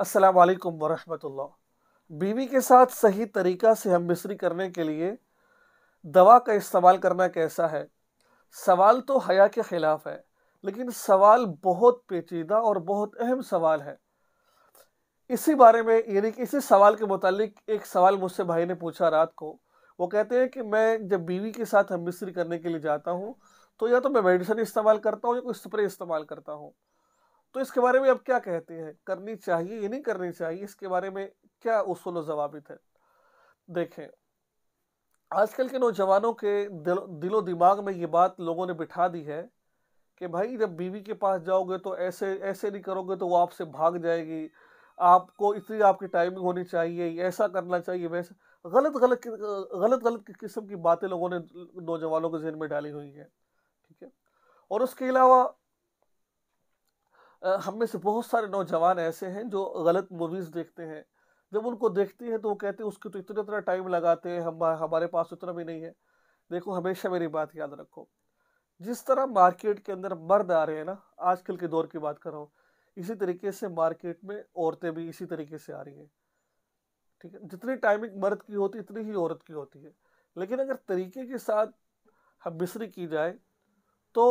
अस्सलाम वालेकुम वरहमतुल्लाह बीवी के साथ सही तरीक़ा से हम मिसरी करने के लिए दवा का इस्तेमाल करना कैसा है सवाल तो हया के ख़िलाफ़ है लेकिन सवाल बहुत पेचीदा और बहुत अहम सवाल है इसी बारे में यानी कि इसी सवाल के मुतालिक एक सवाल मुझसे भाई ने पूछा रात को वो कहते हैं कि मैं जब बीवी के साथ हम मिस्री करने के लिए जाता हूँ तो या तो मैं मेडिसिन इस्तेमाल करता हूँ या कोई स्प्रे इस्तेमाल करता हूँ तो इसके बारे में आप क्या कहते हैं करनी चाहिए या नहीं करनी चाहिए इसके बारे में क्या उसूल जवाबित है देखें आजकल के नौजवानों के दिल दिलो दिमाग में ये बात लोगों ने बिठा दी है कि भाई जब बीवी के पास जाओगे तो ऐसे ऐसे नहीं करोगे तो वो आपसे भाग जाएगी आपको इतनी आपकी टाइमिंग होनी चाहिए ऐसा करना चाहिए वैसा गलत गलत गलत गलत किस्म की बातें लोगों ने नौजवानों के जहन में डाली हुई है ठीक है और उसके अलावा हम में से बहुत सारे नौजवान ऐसे हैं जो गलत मूवीज़ देखते हैं जब उनको देखते हैं तो वो कहते हैं उसके तो इतना इतना टाइम लगाते हैं हम हमारे पास उतना भी नहीं है देखो हमेशा मेरी बात याद रखो जिस तरह मार्केट के अंदर मर्द आ रहे हैं ना आजकल के दौर की बात कर रहा हूँ इसी तरीके से मार्केट में औरतें भी इसी तरीके से आ रही हैं ठीक है जितनी टाइमिंग मर्द की होती इतनी ही औरत की होती है लेकिन अगर तरीके के साथ हम मिस्री की जाए तो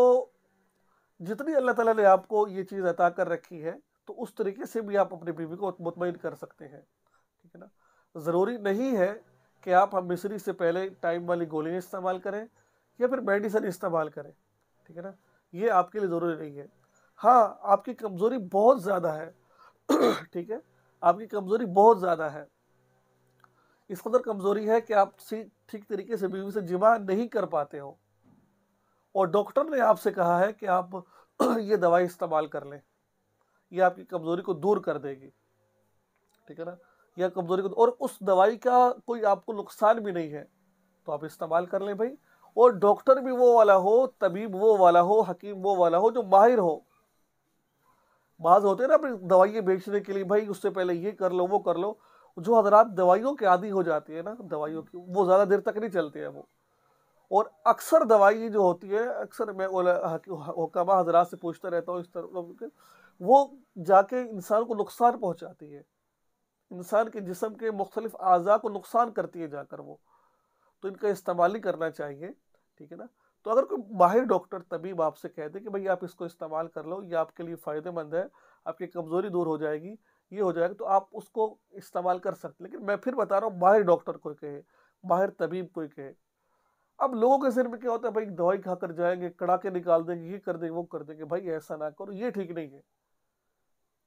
जितनी अल्लाह ताला ने आपको ये चीज़ अता कर रखी है तो उस तरीके से भी आप अपनी बीवी को मुतमिन कर सकते हैं ठीक है ना ज़रूरी नहीं है कि आप हम मिसरी से पहले टाइम वाली गोलियाँ इस्तेमाल करें या फिर मेडिसिन इस्तेमाल करें ठीक है ना ये आपके लिए ज़रूरी नहीं है हाँ आपकी कमज़ोरी बहुत ज़्यादा है ठीक है आपकी कमज़ोरी बहुत ज़्यादा है इस कदर कमज़ोरी है कि आप ठीक तरीके से बीवी से जिमा नहीं कर पाते हो और डॉक्टर ने आपसे कहा है कि आप ये दवाई इस्तेमाल कर लें यह आपकी कमज़ोरी को दूर कर देगी ठीक है ना या कमज़ोरी को और उस दवाई का कोई आपको नुकसान भी नहीं है तो आप इस्तेमाल कर लें भाई और डॉक्टर भी वो वाला हो तबीब वो वाला हो हकीम वो वाला हो जो माहिर हो बाज होते हैं ना अपनी दवाइयाँ बेचने के लिए भाई उससे पहले ये कर लो वो कर लो जो हजरात दवाइयों के आदि हो जाती है ना दवाइयों की वो ज़्यादा देर तक नहीं चलते हैं वो और अक्सर दवाई जो होती है अक्सर मैं हकामा हाँ, हजरात से पूछता रहता हूँ इस तरह वो जाके इंसान को नुकसान पहुँचाती है इंसान के जिसम के मुख्तलिफ अज़ा को नुकसान करती है जाकर वो तो इनका इस्तेमाल ही करना चाहिए ठीक है ना तो अगर कोई माहिर डॉक्टर तबीब आपसे कह दे कि भाई आप इसको इस्तेमाल कर लो ये आपके लिए फ़ायदेमंद है आपकी कमज़ोरी दूर हो जाएगी ये हो जाएगा तो आप उसको इस्तेमाल कर सकते लेकिन मैं फिर बता रहा हूँ माहिर डॉक्टर कोई कहे माहिर तबीब कोई कहे अब लोगों के सिर में क्या होता है भाई दवाई खा कर जाएंगे कड़ाके निकाल देंगे ये कर देंगे वो कर देंगे भाई ऐसा ना करो ये ठीक नहीं है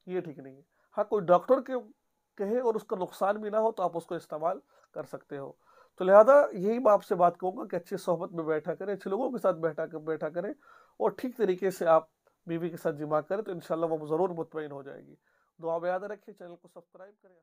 ये ठीक नहीं है हाँ कोई डॉक्टर के कहे और उसका नुकसान भी ना हो तो आप उसको इस्तेमाल कर सकते हो तो लिहाजा यही मैं आपसे बात कहूँगा कि अच्छी सोहबत में बैठा करें अच्छे लोगों के साथ बैठा कर बैठा करें और ठीक तरीके से आप बीवी के साथ जिमा करें तो इन वो ज़रूर मुतमिन हो जाएगी दुआ याद रखें चैनल को सब्सक्राइब करें